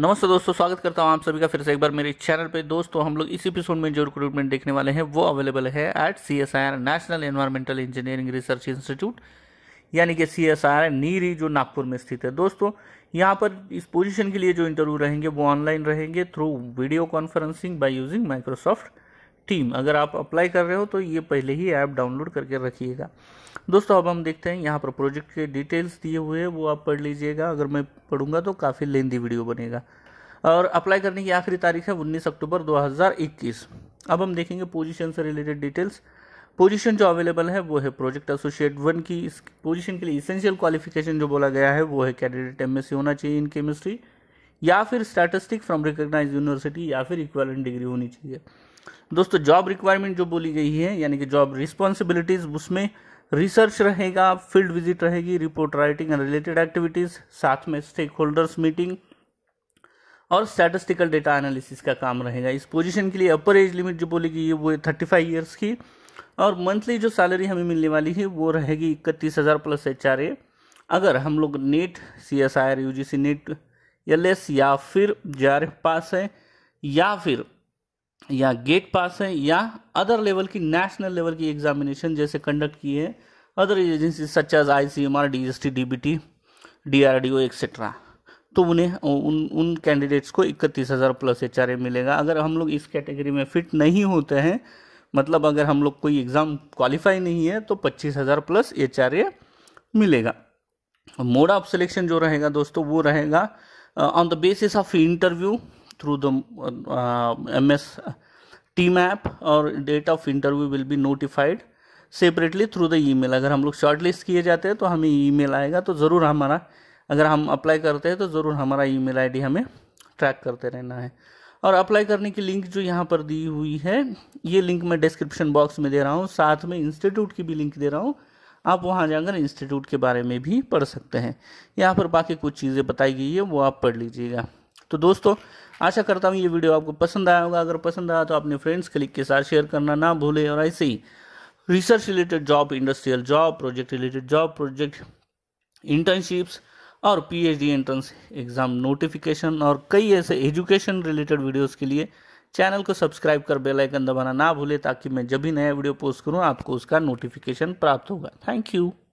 नमस्ते दोस्तों स्वागत करता हूं आप सभी का फिर से एक बार मेरे चैनल पे दोस्तों हम लोग इसी एपिसोड में जो रिक्रूटमेंट देखने वाले हैं वो अवेलेबल है at C S I R National Environmental Engineering Research Institute यानी कि सी एस आई आर नीरी जो नागपुर में स्थित है दोस्तों यहाँ पर इस पोजिशन के लिए जो इंटरव्यू रहेंगे वो ऑनलाइन रहेंगे through video conferencing by using Microsoft Team अगर आप अप्लाई कर रहे हो तो ये पहले ही ऐप डाउनलोड करके रखिएगा दोस्तों अब हम देखते हैं यहाँ पर प्रोजेक्ट के डिटेल्स दिए हुए हैं वो आप पढ़ लीजिएगा अगर मैं पढ़ूंगा तो काफ़ी लेंदी वीडियो बनेगा और अप्लाई करने की आखिरी तारीख है उन्नीस अक्टूबर दो अब हम देखेंगे पोजिशन से रिलेटेड डिटेल्स पोजीशन जो अवेलेबल है वो है प्रोजेक्ट एसोसिएट वन की इस पोजीशन के लिए इसेंशियल क्वालिफिकेशन जो बोला गया है वो है कैंडिडेट एम होना चाहिए इन केमिस्ट्री या फिर स्टैटिस्टिक फ्रॉम रिकग्नाइज यूनिवर्सिटी या फिर इक्वलेंट डिग्री होनी चाहिए दोस्तों जॉब रिक्वायरमेंट जो बोली गई है यानी कि जॉब रिस्पॉन्सिबिलिटीज़ उसमें रिसर्च रहेगा फील्ड विजिट रहेगी report writing and related activities साथ में स्टेक होल्डर्स मीटिंग और स्टैटिस्टिकल डेटा एनालिसिस का काम रहेगा इस पोजीशन के लिए अपर एज लिमिट जो बोली गई है वो थर्टी फाइव ईयर्स की और मंथली जो सैलरी हमें मिलने वाली है वो रहेगी इकतीस हज़ार प्लस एच आर ए अगर हम लोग NET C S I R U G C NET L S या फिर जे पास है या फिर या गेट पास है या अदर लेवल की नेशनल लेवल की एग्जामिनेशन जैसे कंडक्ट किए हैं other agency such as I C M R D S T D B T D R D O etcetera तो उन्हें उन उन कैंडिडेट्स को इकतीस हज़ार प्लस एच आर ए मिलेगा अगर हम लोग इस कैटेगरी में फिट नहीं होते हैं मतलब अगर हम लोग कोई एग्ज़ाम क्वालिफाई नहीं है तो पच्चीस हज़ार प्लस एच आर ए मिलेगा मोड ऑफ सिलेक्शन जो रहेगा दोस्तों वो रहेगा on the basis of interview through the uh, MS Team app और date of interview will be notified separately through the email अगर हम लोग शॉर्ट लिस्ट किए जाते हैं तो हमें मेल आएगा तो ज़रूर हमारा अगर हम अप्लाई करते हैं तो ज़रूर हमारा आई डी हमें ट्रैक करते रहना है और अप्लाई करने की लिंक जो यहाँ पर दी हुई है ये लिंक मैं डिस्क्रिप्शन बॉक्स में दे रहा हूँ साथ में इंस्टीट्यूट की भी लिंक दे रहा हूँ आप वहाँ जाकर इंस्टीट्यूट के बारे में भी पढ़ सकते हैं यहाँ पर बाकी कुछ चीज़ें बताई गई है वो आप पढ़ लीजिएगा तो दोस्तों आशा करता हूँ ये वीडियो आपको पसंद आया होगा अगर पसंद आया तो अपने फ्रेंड्स क्लिक के साथ शेयर करना ना भूलें और ऐसे ही research related job industrial job project related job project internships और पीएचडी एंट्रेंस एग्ज़ाम नोटिफिकेशन और कई ऐसे एजुकेशन रिलेटेड वीडियोस के लिए चैनल को सब्सक्राइब कर बेल आइकन दबाना ना भूलें ताकि मैं जब भी नया वीडियो पोस्ट करूं आपको उसका नोटिफिकेशन प्राप्त होगा थैंक यू